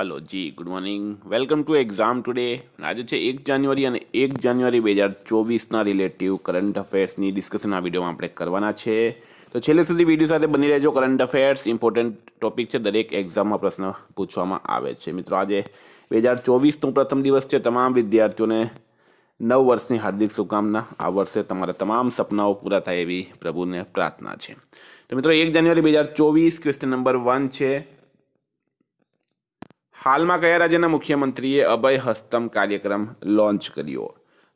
hello જી good morning welcome to exam today આજે છે એક જાન્યુઆરી અને એક જાન્યુઆરી બે હજાર ચોવીસના રિલેટિવ કરંટ અફેર્સની ડિસ્કશન આ વિડીયોમાં આપણે કરવાના છે તો છેલ્લે સુધી વિડીયો સાથે બની રહેજો કરંટ અફેર્સ ઇમ્પોર્ટન્ટ ટોપિક છે દરેક એક્ઝામમાં પ્રશ્ન પૂછવામાં આવે છે મિત્રો આજે બે હજાર ચોવીસનો પ્રથમ દિવસ છે તમામ વિદ્યાર્થીઓને નવ વર્ષની હાર્દિક શુભકામના આ વર્ષે તમારા તમામ સપનાઓ પૂરા થાય એવી પ્રભુને પ્રાર્થના છે તો મિત્રો એક જાન્યુઆરી બે હજાર ચોવીસ ક્વેશ્ચન નંબર વન છે હાલમાં કયા રાજ્યના મુખ્યમંત્રીએ અભય હસ્તમ કાર્યક્રમ લોન્ચ કર્યો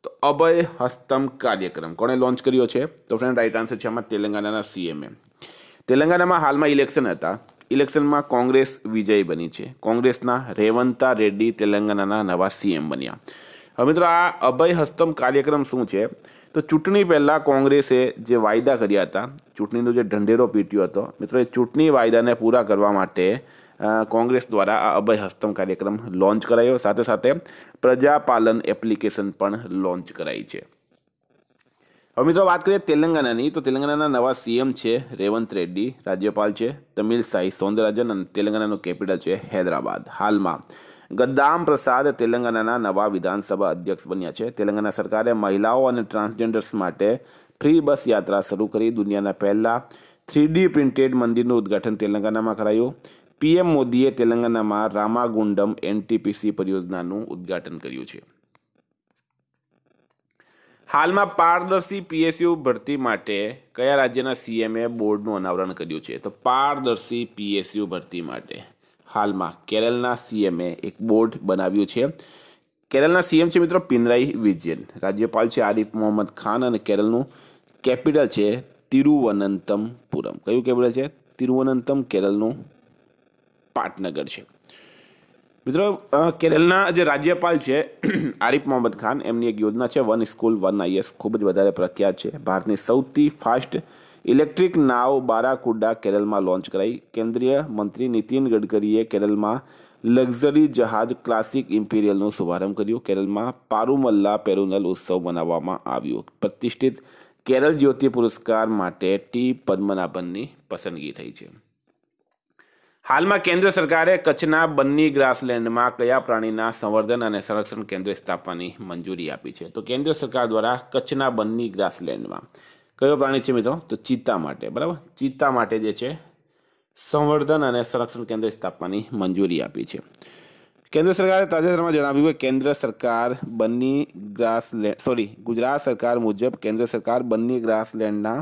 તો અભય હસ્તમ કાર્યક્રમ કોણે લોન્ચ કર્યો છે તો ફ્રેન્ડ રાઈટ આન્સર છે આમાં તેલંગાના સીએમએ તેલંગાણામાં હાલમાં ઇલેક્શન હતા ઇલેક્શનમાં કોંગ્રેસ વિજય બની છે કોંગ્રેસના રેવંતા રેડ્ડી તેલંગાણાના નવા સીએમ બન્યા હવે મિત્રો આ અભય હસ્તમ કાર્યક્રમ શું છે તો ચૂંટણી પહેલાં કોંગ્રેસે જે વાયદા કર્યા હતા ચૂંટણીનો જે ઢંઢેરો પીટ્યો હતો મિત્રો એ ચૂંટણી વાયદાને પૂરા કરવા માટે કોંગ્રેસ દ્વારા આ અભય હસ્તમ કાર્યક્રમ લોન્ચ કરાયો સાથે સાથે પ્રજાપાલન એપ્લિકેશન પણ લોન્ચ કરાઈ છે હવે મિત્રો વાત કરીએ તેલંગાનાની તો તેલંગાણાના નવા સીએમ છે રેવંત રેડ્ડી રાજ્યપાલ છે તમિલ સાઈ સૌંદરાજન અને તેલંગાનાનું કેપિટલ છે હૈદરાબાદ હાલમાં ગદ્દામ પ્રસાદ તેલંગાનાના નવા વિધાનસભા અધ્યક્ષ બન્યા છે તેલંગાના સરકારે મહિલાઓ અને ટ્રાન્સજેન્ડર્સ માટે ફ્રી બસ યાત્રા શરૂ કરી દુનિયાના પહેલા થ્રીડી પ્રિન્ટેડ મંદિરનું ઉદ્ઘાટન તેલંગાનામાં કરાયું પીએમ મોદીએ તેલંગાનામાં રામાગુંડમ એનટીપીસી પરિયોજનાનું ઉદ્ઘાટન કર્યું છે હાલમાં પારદર્શી પીએસયુ ભરતી માટે કયા રાજ્યના સીએમએ બોર્ડનું અનાવરણ કર્યું છે તો પારદર્શી પીએસયુ ભરતી માટે હાલમાં કેરળના સીએમએ એક બોર્ડ બનાવ્યું છે કેરળના સીએમ છે મિત્રો પિનરાઈ વિજયન રાજ્યપાલ છે આરિફ મોહમ્મદ ખાન અને કેરળનું કેપિટલ છે તિરુવનંતમપુરમ કયું કેપિટલ છે તિરુવનંતમ કેરળનું પાટનગર છે મિત્રો કેરળના જે રાજ્યપાલ છે આરિફ મોહમ્મદ ખાન એમની એક યોજના છે વન સ્કૂલ વન આઈએસ ખૂબ જ વધારે પ્રખ્યાત છે ભારતની સૌથી ફાસ્ટ ઇલેક્ટ્રિક નાવ બારાકુડા કેરળમાં લોન્ચ કરાઈ કેન્દ્રીય મંત્રી નીતિન ગડકરીએ કેરળમાં લક્ઝરી જહાજ ક્લાસિક ઇમ્પિરિયલનો શુભારંભ કર્યો કેરળમાં પારુમલ્લા પેરુનલ ઉત્સવ મનાવવામાં આવ્યો પ્રતિષ્ઠિત કેરળ જ્યોતિ પુરસ્કાર માટે ટી પદ્મનાભનની પસંદગી થઈ છે હાલમાં કેન્દ્ર સરકારે કચ્છના બન્ની ગ્રાસલેન્ડમાં કયા પ્રાણીના સંવર્ધન અને સંરક્ષણ કેન્દ્ર સ્થાપવાની મંજૂરી આપી છે તો કેન્દ્ર સરકાર દ્વારા કચ્છના બન્ની ગ્રાસલેન્ડમાં કયો પ્રાણી છે મિત્રો તો ચિત્તા માટે બરાબર ચિત્તા માટે જે છે સંવર્ધન અને સંરક્ષણ કેન્દ્ર સ્થાપવાની મંજૂરી આપી છે કેન્દ્ર સરકારે તાજેતરમાં જણાવ્યું કે કેન્દ્ર સરકાર બન્ની ગ્રાસલેન્ડ સોરી ગુજરાત સરકાર મુજબ કેન્દ્ર સરકાર બન્ની ગ્રાસલેન્ડના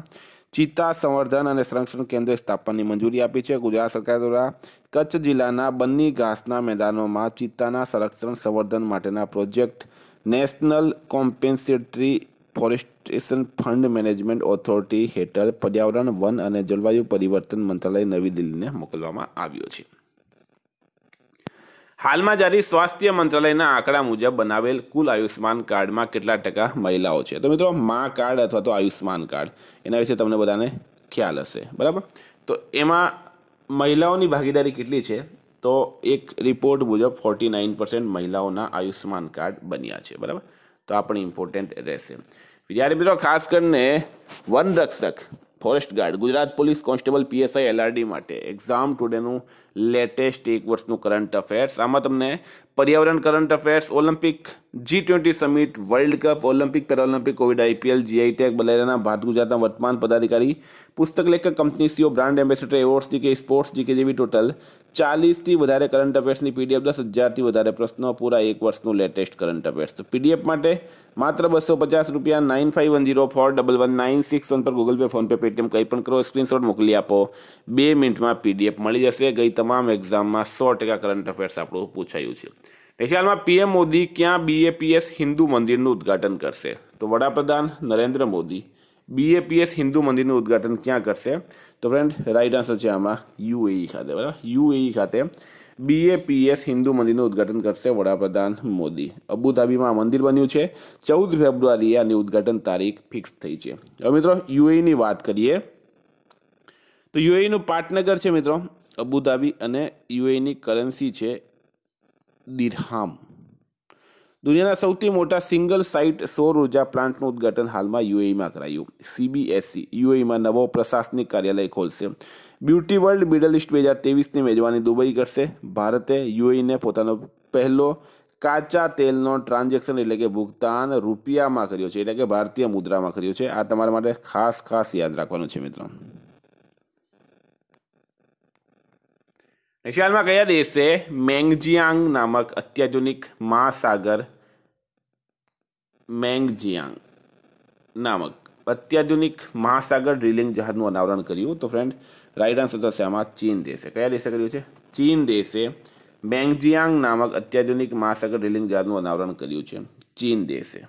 ચિત્તા સંવર્ધન અને સંરક્ષણ કેન્દ્ર સ્થાપનની મંજૂરી આપી છે ગુજરાત સરકાર દ્વારા કચ્છ જિલ્લાના બન્ની ઘાસના મેદાનોમાં ચિત્તાના સંરક્ષણ સંવર્ધન માટેના project national compensatory forestation fund management authority હેઠળ પર્યાવરણ વન અને જળવાયુ પરિવર્તન મંત્રાલય નવી દિલ્હીને મોકલવામાં આવ્યો છે હાલમાં જારી સ્વાસ્થ્ય મંત્રાલયના આંકડા મુજબ બનાવેલ કુલ આયુષ્માન કાર્ડમાં કેટલા ટકા મહિલાઓ છે તો મિત્રો મા કાર્ડ અથવા તો આયુષ્માન કાર્ડ એના વિશે તમને બધાને ખ્યાલ હશે બરાબર તો એમાં મહિલાઓની ભાગીદારી કેટલી છે તો એક રિપોર્ટ મુજબ ફોર્ટી નાઇન પર્સન્ટ મહિલાઓના આયુષ્માન કાર્ડ બન્યા છે બરાબર તો આ પણ ઇમ્પોર્ટન્ટ રહેશે જ્યારે મિત્રો ખાસ કરીને વન રક્ષક forest guard Gujarat police constable PSI LRD માટે એક્ઝામ ટુડેનું લેટેસ્ટ એક વર્ષનું કરંટ અફેર્સ આમાં તમને પર્યાવરણ current affairs Olympic G twenty summit world cup Olympic Paralympic Covid IPL GI tag બલેરાના ભારત ગુજરાતના વર્તમાન પદાધિકારી પુસ્તક લેખક company CEO brand ambassador awards GK sports GK જેવી ટોટલ ચાલીસથી વધારે કરંટ અફેર્સની પીડીએફ દસ હજારથી વધારે પ્રશ્નો પૂરા એક વર્ષનું લેટેસ્ટ કરંટ અફેર્સ તો પીડીએફ માટે માત્ર બસો પચાસ રૂપિયા nine five one zero four double one nine six one પર ગૂગલ પે ફોનપે પેટીએમ કંઈ પણ કરો સ્ક્રીનશોટ મોકલી આપો બે મિનિટમાં પીડીએફ મળી જશે ગઈ તમામ તમામ એક્ઝામમાં સો ટકા કરંટ અફેર્સ આપણું પૂછાયું છે નેશિયાલમાં પીએમ મોદી ક્યાં બીએપીએસ હિન્દુ મંદિરનું ઉદ્ઘાટન કરશે તો વડાપ્રધાન નરેન્દ્ર મોદી બીએપીએસ હિન્દુ મંદિરનું ઉદ્ઘાટન ક્યાં કરશે તો ફ્રેન્ડ રાઈટ આન્સર છે આમાં યુએઈ ખાતે બરાબર યુએઈ ખાતે બીએપીએસ હિન્દુ મંદિરનું ઉદ્ઘાટન કરશે વડાપ્રધાન મોદી અબુધાબીમાં આ મંદિર બન્યું છે ચૌદ ફેબ્રુઆરીએ આની ઉદ્ઘાટન તારીખ ફિક્સ થઈ છે હવે મિત્રો યુએઈની વાત કરીએ તો યુએઈનું પાટનગર છે મિત્રો અબુધાબી અને યુએની કરન્સી છે દિરહામ દુનિયાના સૌથી મોટા સિંગલ સાઇટ સૌર ઉર્જા પ્લાન્ટનું ઉદ્ઘાટન હાલમાં યુએઈમાં કરાયું સીબીએસઈ યુએઈમાં નવો પ્રશાસનિક કાર્યાલય ખોલશે બ્યુટી વર્લ્ડ મિડલ ઇસ્ટ બે હજાર તેવીસની મેજબાની દુબઈ કરશે ભારતે યુએઈને પોતાનો પહેલો કાચા તેલનો ટ્રાન્ઝેક્શન એટલે કે ભુગતાન રૂપિયામાં કર્યો છે એટલે કે ભારતીય મુદ્રામાં કર્યો છે આ તમારા માટે ખાસ ખાસ યાદ રાખવાનું છે મિત્રો વિશાલમાં કયા દેશે મેંગજિયાંગ નામક અત્યાધુનિક મહાસાગર મેંગજિયાંગ નામક અત્યાધુનિક મહાસાગર ડ્રિલિંગ જહાજનું અનાવરણ કર્યું તો ફ્રેન્ડ રાઈટ આન્સર થશે આમાં ચીન દેશે કયા દેશે કર્યું છે ચીન દેશે મેંગજિયાંગ નામક અત્યાધુનિક મહાસાગર ડ્રિલિંગ જહાજનું અનાવરણ કર્યું છે ચીન દેશે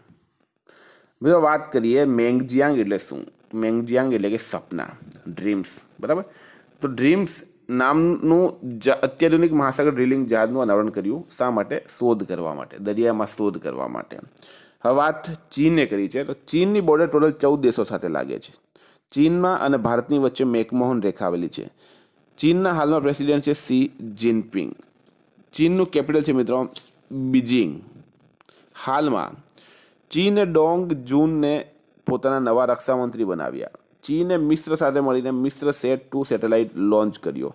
બીજો વાત કરીએ મેંગજિયાંગ એટલે શું મેંગજિયાંગ એટલે કે સપના ડ્રીમ્સ બરાબર તો ડ્રીમ્સ નામનું અત્યાધુનિક મહાસાગર ડ્રિલિંગ જહાજનું અનાવરણ કર્યું શા માટે શોધ કરવા માટે દરિયામાં શોધ કરવા માટે હવે વાત ચીને કરી છે તો ચીનની બોર્ડર ટોટલ ચૌદ દેશો સાથે લાગે છે ચીનમાં અને ભારતની વચ્ચે મેકમોહન રેખાવેલી છે ચીનના હાલમાં પ્રેસિડેન્ટ છે સી જિનપિંગ ચીનનું કેપિટલ છે મિત્રો બીજિંગ હાલમાં ચીને ડોંગ જૂનને પોતાના નવા રક્ષામંત્રી બનાવ્યા ચીને મિશ્ર સાથે મળીને મિશ્ર સેટ ટુ સેટેલાઇટ લોન્ચ કર્યો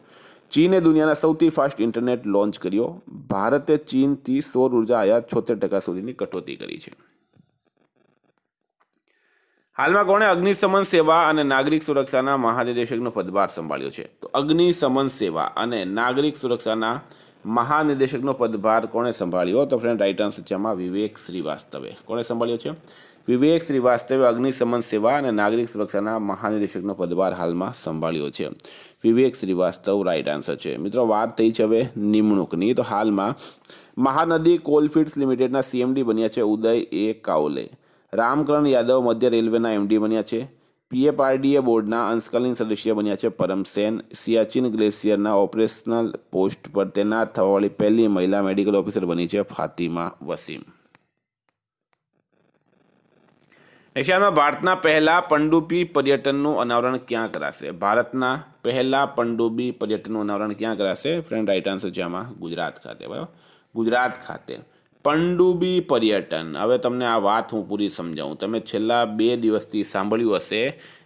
ચીને દુનિયાના સૌથી ફાસ્ટ ઇન્ટરનેટ લોન્ચ કર્યો ભારતે ચીનથી સૌર ઉર્જા આયાત છોતેર ટકા સુધીની કટોતી કરી છે હાલમાં કોણે અગ્નિશમન સેવા અને નાગરિક સુરક્ષાના મહાનિદેશકનો પદભાર સંભાળ્યો છે તો અગ્નિશમન સેવા અને નાગરિક સુરક્ષાના મહાનિદેશકનો પદભાર કોણે સંભાળ્યો તો ફ્રેન્ડ રાઇટ આન્સર છે વિવેક શ્રીવાસ્તવે કોણે સંભાળ્યો છે વિવેક શ્રીવાસ્તવે અગ્નિશમન સેવા અને નાગરિક સુરક્ષાના મહાનિદેશકનો પદભાર હાલમાં સંભાળ્યો છે વિવેક શ્રીવાસ્તવ રાઇટ આન્સર છે મિત્રો વાત થઈ છે હવે નિમણૂકની તો હાલમાં મહાનદી કોલફિલ્ડ્સ લિમિટેડના સીએમડી બન્યા છે ઉદય એ કાવલે રામકરણ યાદવ મધ્ય રેલવેના એમડી બન્યા છે પીએફઆરડીએ બોર્ડના અંશકાલીન સદસ્ય બન્યા છે પરમસેન સિયાચીન ગ્લેશિયરના ઓપરેશનલ પોસ્ટ પર તૈનાત થવાવાળી પહેલી મહિલા મેડિકલ ઓફિસર બની છે ફાતિમા વસીમ એશિયામાં ભારતના પહેલા પંડુબી પર્યટનનું અનાવરણ ક્યાં કરાશે ભારતના પહેલા પંડુબી પર્યટનનું અનાવરણ ક્યાં કરાશે ફ્રેન્ડ રાઇટ આન્સર છે આમાં ગુજરાત ખાતે બરાબર ગુજરાત ખાતે પંડુબી પર્યટન હવે તમને આ વાત હું પૂરી સમજાવું તમે છેલ્લા બે દિવસથી સાંભળ્યું હશે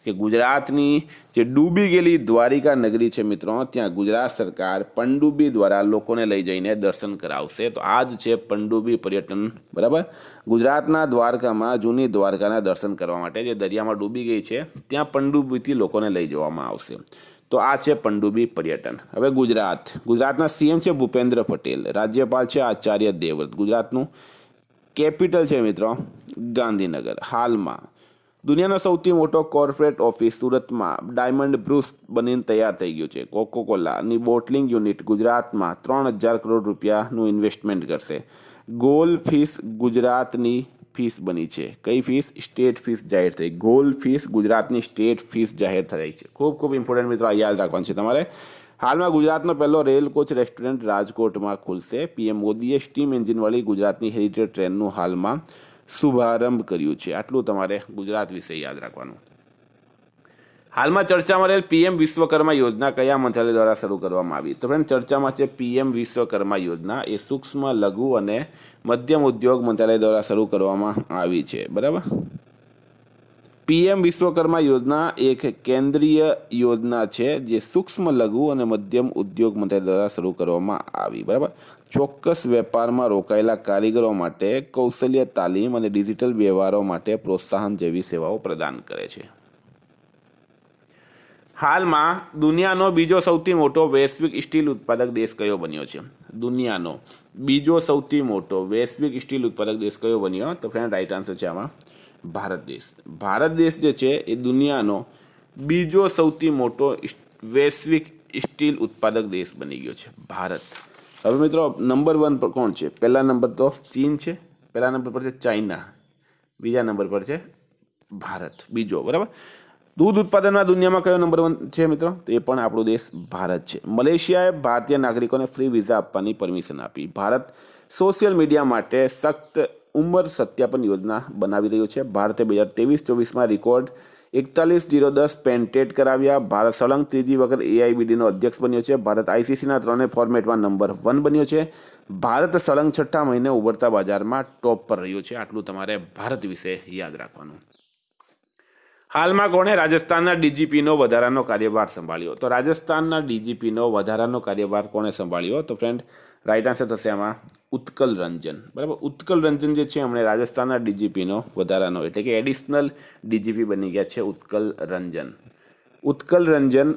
કે ગુજરાતની જે ડૂબી ગયેલી દ્વારિકા નગરી છે મિત્રો ત્યાં ગુજરાત સરકાર પંડુબી દ્વારા લોકોને લઈ જઈને દર્શન કરાવશે તો આ જ છે પંડુબી પર્યટન બરાબર ગુજરાતના દ્વારકામાં જૂની દ્વારકાના દર્શન કરવા માટે જે દરિયામાં ડૂબી ગઈ છે ત્યાં પંડુબીથી લોકોને લઈ જવામાં આવશે તો આ છે પંડુબી પર્યટન હવે ગુજરાત ગુજરાતના સીએમ છે ભૂપેન્દ્ર પટેલ રાજ્યપાલ છે આચાર્ય દેવવ્રત ગુજરાતનું કેપિટલ છે મિત્રો ગાંધીનગર હાલમાં દુનિયાનો સૌથી મોટો કોર્પોરેટ ઓફિસ સુરતમાં ડાયમંડ બ્રુસ બનીને તૈયાર થઈ ગયું છે કોકોકોલાની બોટલિંગ યુનિટ ગુજરાતમાં ત્રણ હજાર કરોડ રૂપિયાનું ઇન્વેસ્ટમેન્ટ કરશે ગોલ ફિશ ગુજરાતની ફીસ બની છે કઈ ફીસ સ્ટેટ ફીસ જાહેર થઈ ગોલ ફીસ ગુજરાતની સ્ટેટ ફીસ જાહેર થઈ છે ખૂબ ખૂબ ઇમ્પોર્ટન્ટ મિત્રો આ યાદ રાખવાનું છે તમારે હાલમાં ગુજરાતનો પહેલો રેલ કોચ રેસ્ટોરન્ટ રાજકોટમાં ખુલશે પીએમ મોદીએ સ્ટીમ એન્જિનવાળી ગુજરાતની હેરિટેજ ટ્રેનનું હાલમાં શુભારંભ કર્યું છે આટલું તમારે ગુજરાત વિશે યાદ રાખવાનું હાલમાં ચર્ચામાં રહેલ પીએમ વિશ્વકર્મા યોજના કયા મંત્રાલય દ્વારા શરૂ કરવામાં આવી તો ફ્રેન્ડ ચર્ચામાં છે પીએમ વિશ્વકર્મા યોજના એ સૂક્ષ્મ લઘુ અને મધ્યમ ઉદ્યોગ મંત્રાલય દ્વારા શરૂ કરવામાં આવી છે બરાબર પીએમ વિશ્વકર્મા યોજના એક કેન્દ્રીય યોજના છે જે સૂક્ષ્મ લઘુ અને મધ્યમ ઉદ્યોગ મંત્રાલય દ્વારા શરૂ કરવામાં આવી બરાબર ચોક્કસ વેપારમાં રોકાયેલા કારીગરો માટે કૌશલ્ય તાલીમ અને ડિજિટલ વ્યવહારો માટે પ્રોત્સાહન જેવી સેવાઓ પ્રદાન કરે છે હાલમાં દુનિયાનો બીજો સૌથી મોટો વૈશ્વિક સ્ટીલ ઉત્પાદક દેશ કયો બન્યો છે દુનિયાનો બીજો સૌથી મોટો વૈશ્વિક સ્ટીલ ઉત્પાદક દેશ કયો બન્યો તો ફ્રેન્ડ રાઈટ આન્સર છે આમાં ભારત દેશ ભારત દેશ જે છે એ દુનિયાનો બીજો સૌથી મોટો વૈશ્વિક સ્ટીલ ઉત્પાદક દેશ બની ગયો છે ભારત હવે મિત્રો નંબર વન પર કોણ છે પહેલા નંબર તો ચીન છે પહેલા નંબર પર છે ચાઇના બીજા નંબર પર છે ભારત બીજો બરાબર દૂધ ઉત્પાદનમાં દુનિયામાં કયો નંબર વન છે મિત્રો તો એ પણ આપણો દેશ ભારત છે મલેશિયાએ ભારતીય નાગરિકોને ફ્રી વિઝા આપવાની પરમિશન આપી ભારત સોશિયલ મીડિયા માટે સખ્ત ઉંમર સત્યાપન યોજના બનાવી રહ્યું છે ભારતે બે હજાર ત્રેવીસ ચોવીસમાં રેકોર્ડ એકતાલીસ જીરો દસ પેન્ટેડ કરાવ્યા ભારત સળંગ ત્રીજી વખત એઆઈબીડીનો અધ્યક્ષ બન્યો છે ભારત આઈસીસીના ત્રણે ફોર્મેટમાં નંબર વન બન્યો છે ભારત સળંગ છઠ્ઠા મહિને ઉભરતા બજારમાં ટોપ પર રહ્યો છે આટલું તમારે ભારત વિશે યાદ રાખવાનું હાલમાં કોણે રાજસ્થાનના ડીજીપીનો વધારાનો કાર્યભાર સંભાળ્યો તો રાજસ્થાનના ડીજીપીનો વધારાનો કાર્યભાર કોણે સંભાળ્યો તો ફ્રેન્ડ રાઈટ આન્સર થશે આમાં ઉત્કલ રંજન બરાબર ઉત્કલ રંજન જે છે એમણે રાજસ્થાનના ડીજીપીનો વધારાનો એટલે કે એડિશનલ ડીજીપી બની ગયા છે ઉત્કલ રંજન ઉત્કલ રંજન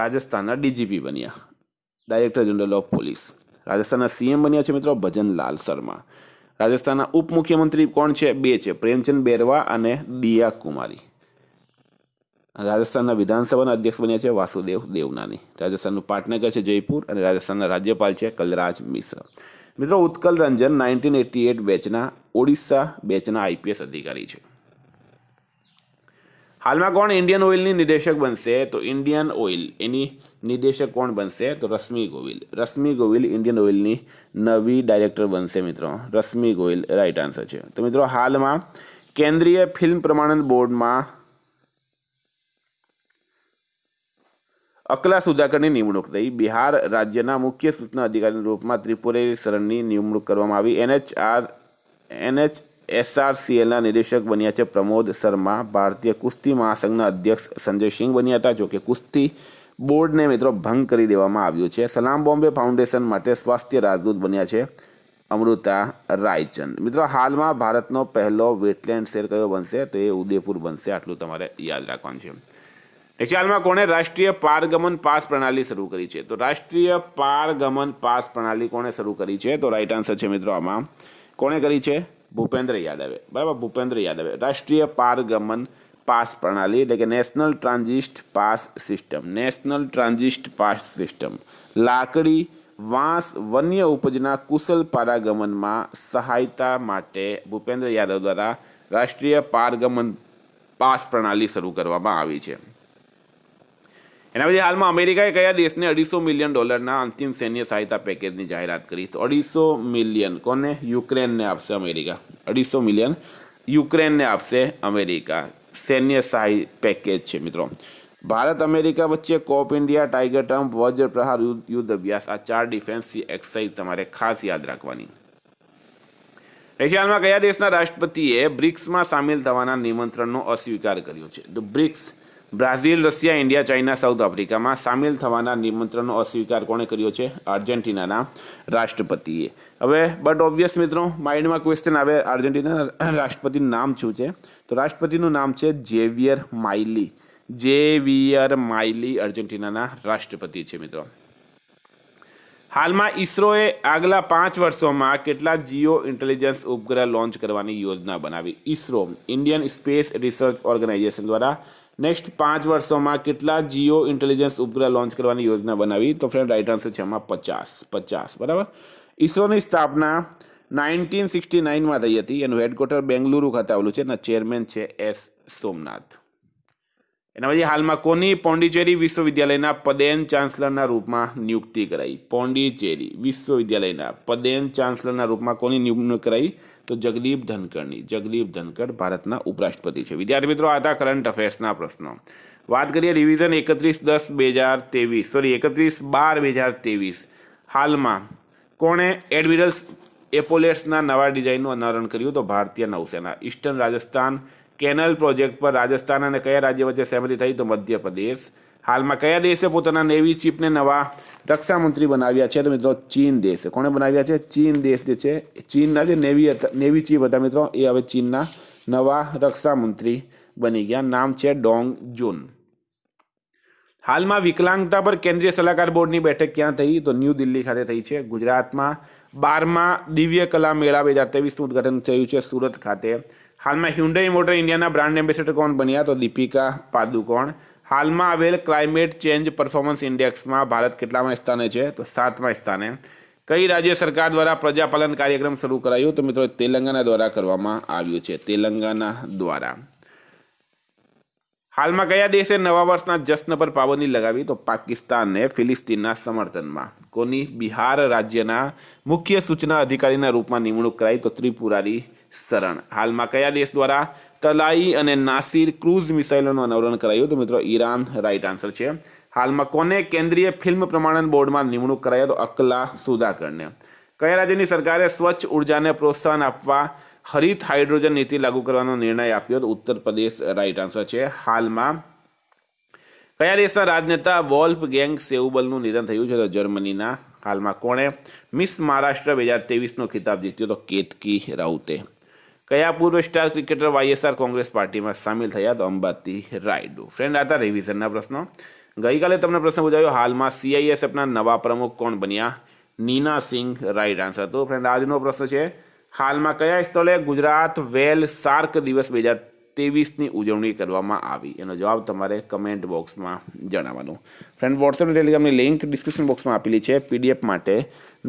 રાજસ્થાનના ડીજીપી બન્યા ડાયરેક્ટર જનરલ ઓફ પોલીસ રાજસ્થાનના સીએમ બન્યા છે મિત્રો ભજનલાલ શર્મા રાજસ્થાનના ઉપમુખ્યમંત્રી કોણ છે બે છે પ્રેમચંદ બેરવા અને દિયા કુમારી રાજસ્થાનના વિધાનસભાના અધ્યક્ષ બન્યા છે વાસુદેવ દેવનાની રાજસ્થાનનું પાટનગર છે જયપુર અને રાજસ્થાનના રાજ્યપાલ છે કલરાજ મિશ્ર મિત્રો Utkal Ranjan nineteen eighty eight બેચના ઓડિશા બેચના આઈપીએસ અધિકારી છે હાલમાં કોણ ઇન્ડિયન ઓઇલની નિદેશક બનશે તો ઇન્ડિયન ઓઇલ એની નિદેશક કોણ બનશે તો રશ્મિ ગોવિલ રશ્મિ ગોવિલ ઇન્ડિયન ઓઇલની નવી ડાયરેક્ટર બનશે મિત્રો રશ્મિ ગોવિલ રાઇટ આન્સર છે તો મિત્રો હાલમાં કેન્દ્રીય ફિલ્મ પ્રમાણન બોર્ડમાં અકલા સુધાકરની નિમણૂક થઈ બિહાર રાજ્યના મુખ્ય સૂચના અધિકારીના રૂપમાં ત્રિપુરેરી શરણની નિમણૂક કરવામાં આવી એનએચઆર એનએચ એસઆરસીએલના નિદેશક બન્યા છે પ્રમોદ શર્મા ભારતીય કુસ્તી મહાસંઘના અધ્યક્ષ સંજય સિંહ બન્યા હતા જોકે કુસ્તી બોર્ડને મિત્રો ભંગ કરી દેવામાં આવ્યું છે સલામ બોમ્બે ફાઉન્ડેશન માટે સ્વાસ્થ્ય રાજદૂત બન્યા છે અમૃતા રાયચંદ મિત્રો હાલમાં ભારતનો પહેલો વેટલેન્ડ શેર કયો બનશે તો એ ઉદયપુર બનશે આટલું તમારે યાદ રાખવાનું છે નેક્સ્ટ હાલમાં કોણે રાષ્ટ્રીય પારગમન પાસ પ્રણાલી શરૂ કરી છે તો રાષ્ટ્રીય પારગમન પાસ પ્રણાલી કોણે શરૂ કરી છે તો રાઈટ આન્સર છે મિત્રો આમાં કોણે કરી છે ભૂપેન્દ્ર યાદવે બરાબર ભૂપેન્દ્ર યાદવે રાષ્ટ્રીય પારગમન પાસ પ્રણાલી એટલે કે national transit pass system national transit pass system લાકડી વાંસ વન્ય ઉપજના કુશલ પારાગમનમાં સહાયતા માટે ભૂપેન્દ્ર યાદવ દ્વારા રાષ્ટ્રીય પારગમન પાસ પ્રણાલી શરૂ કરવામાં આવી છે એના પછી હાલમાં અમેરિકાએ કયા દેશને અઢીસો મિલિયન ડોલરના અંતિમ સૈન્ય સહાયતા પેકેજની જાહેરાત કરી તો અઢીસો મિલિયન કોને યુક્રેનને આપશે અમેરિકા અઢીસો મિલિયન યુક્રેનને આપશે અમેરિકા સૈન્ય સહાય પેકેજ છે મિત્રો ભારત અમેરિકા વચ્ચે Cope India Tiger Triumph Vajra Prahar યુદ્ધ અભ્યાસ આ ચાર ડિફેન્સ એક્સાઇઝ તમારે ખાસ યાદ રાખવાની હાલમાં કયા દેશના રાષ્ટ્રપતિએ બ્રિક્સમાં સામેલ થવાના નિમંત્રણનો અસ્વીકાર કર્યો છે તો BRICS Brazil Russia India China South આફ્રિકામાં સામેલ થવાના નિમંત્રણનો અસ્વીકાર કોણે કર્યો છે આર્જેન્ટિનાના રાષ્ટ્રપતિએ હવે બટ ઓબ્વિયસ મિત્રો માઇન્ડમાં ક્વેશ્ચન આવે આર્જેન્ટિના રાષ્ટ્રપતિનું નામ શું છે તો રાષ્ટ્રપતિનું નામ છે જેવિયર માઇલી જેવિયર માઇલી આર્જેન્ટિનાના રાષ્ટ્રપતિ છે મિત્રો હાલમાં ઇસરોએ આગલા પાંચ વર્ષોમાં કેટલા જીઓ ઇન્ટેલિજન્સ ઉપગ્રહ લોન્ચ કરવાની યોજના બનાવી ISRO Indian Space Research Organisation દ્વારા નેક્સ્ટ પાંચ વર્ષોમાં કેટલા જીઓ ઇન્ટેલિજન્સ ઉપગ્રહ લોન્ચ કરવાની યોજના બનાવી તો ફ્રેન્ડ રાઇટ આન્સર છે એમાં પચાસ પચાસ બરાબર ઈસરોની સ્થાપના નાઇન્ટીન સિક્સટી નાઇનમાં થઈ હતી એનું હેડક્વાર્ટર બેંગલુરુ ખાતે આવેલું છે અને ચેરમેન છે એસ સોમનાથ એના પછી હાલમાં કોની પોંડિચેરી વિશ્વવિદ્યાલયના પદેન ચાન્સલરના રૂપમાં નિયુક્તિ કરાઈ પોંડિચેરી વિશ્વવિદ્યાલયના પદેન ચાન્સલરના રૂપમાં કોની નિમણૂક કરાઈ તો જગદીપ ધનકરની જગદીપ ધનકર ભારતના ઉપરાષ્ટ્રપતિ છે વિદ્યાર્થી મિત્રો આ હતા કરંટ અફેર્સના પ્રશ્નો વાત કરીએ રિવિઝન એકત્રીસ દસ બે હજાર ત્રેવીસ સોરી એકત્રીસ બાર બે હજાર ત્રેવીસ હાલમાં કોણે એડમિરલ્સ એપોલેટ્સના નવા ડિઝાઇનનું અનાવરણ કર્યું તો ભારતીય નૌસેના ઈસ્ટર્ન રાજસ્થાન કેનલ પ્રોજેક્ટ પર રાજસ્થાન અને કયા રાજ્ય વચ્ચે સહેમતી થઈ તો મધ્યપ્રદેશ હાલમાં કયા દેશે પોતાના નેવી ચીફને નવા રક્ષામંત્રી બનાવ્યા છે તો મિત્રો ચીન દેશે કોણે બનાવ્યા છે ચીન દેશ જે છે ચીનના જે નેવી હતા નેવી ચીફ હતા મિત્રો એ હવે ચીનના નવા રક્ષામંત્રી બની ગયા નામ છે ડોંગ જૂન હાલમાં વિકલાંગતા પર કેન્દ્રીય સલાહકાર બોર્ડની બેઠક ક્યાં થઈ તો ન્યૂ દિલ્હી ખાતે થઈ છે ગુજરાતમાં બારમા દિવ્ય કલા મેળા બે હજાર તેવીસનું ઉદઘાટન થયું છે સુરત ખાતે હાલમાં હ્યુન્ડાઈ મોટર ઇન્ડિયાના બ્રાન્ડ એમ્બેસેડર કોણ બન્યા તો દીપિકા પાદુકોણ હાલમાં આવેલ ક્લાઇમેટ ચેન્જ પરફોર્મન્સ ઇન્ડેક્સમાં ભારત કેટલામાં સ્થાને છે તો સાતમા સ્થાને કઈ રાજ્ય સરકાર દ્વારા પ્રજાપાલન કાર્યક્રમ શરૂ કરાયો તો મિત્રો તેલંગાના દ્વારા કરવામાં આવ્યું છે તેલંગાના દ્વારા હાલમાં કયા દેશે નવા વર્ષના જશ્ન પર પાબંદી લગાવી તો પાકિસ્તાનને ફિલિસ્તીનના સમર્થનમાં કોની બિહાર રાજ્યના મુખ્ય સૂચના અધિકારીના રૂપમાં નિમણૂક કરાઈ તો ત્રિપુરારી શરણ હાલમાં કયા દેશ દ્વારા તલાઈ અને નાસિર ક્રૂઝ મિસાઇલોનું અનાવરણ કરાયું તો મિત્રો ઈરાન રાઈટ આન્સર છે હાલમાં કોને કેન્દ્રીય ફિલ્મ પ્રમાણન બોર્ડમાં નિમણૂક કરાયા તો અકલા સુધાકરને કયા રાજ્યની સરકારે સ્વચ્છ ઉર્જાને પ્રોત્સાહન આપવા હરિત હાઇડ્રોજન નીતિ લાગુ કરવાનો નિર્ણય આપ્યો તો ઉત્તર પ્રદેશ રાઈટ આન્સર છે હાલમાં કયા દેશના રાજનેતા વોલ્ફ ગેંગ સેવબલનું નિધન થયું છે તો જર્મનીના હાલમાં કોણે મિસ મહારાષ્ટ્ર બે હજાર તેવીસનો ખિતાબ જીત્યો તો કેતકી રાઉતે કયા પૂર્વ સ્ટાર ક્રિકેટર વાયએસઆર કોંગ્રેસ પાર્ટીમાં સામેલ થયા તો અંબાતી રાયડુ ફ્રેન્ડ આતા રિવિઝનના પ્રશ્નો ગઈકાલે તમને પ્રશ્ન પૂછાયો હાલમાં સીઆઈએસએફના નવા પ્રમુખ કોણ બન્યા નીના સિંઘ રાઈટ આન્સર હતો ફ્રેન્ડ આજનો પ્રશ્ન છે હાલમાં કયા સ્થળે ગુજરાત વેલ સાર્ક દિવસ બે હજાર ત્રેવીસની ઉજવણી કરવામાં આવી એનો જવાબ તમારે કમેન્ટ બોક્સમાં જણાવવાનો ફ્રેન્ડ વોટ્સએપ ટેલિગ્રામની લિંક ડિસ્ક્રિપ્શન બોક્સમાં આપેલી છે પીડીએફ માટે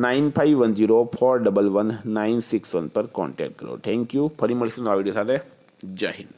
nine five one zero four double one nine six one પર કોન્ટેક્ટ કરો થેન્ક યુ ફરી મળીશું નવા વિડીયો સાથે જય હિન્દ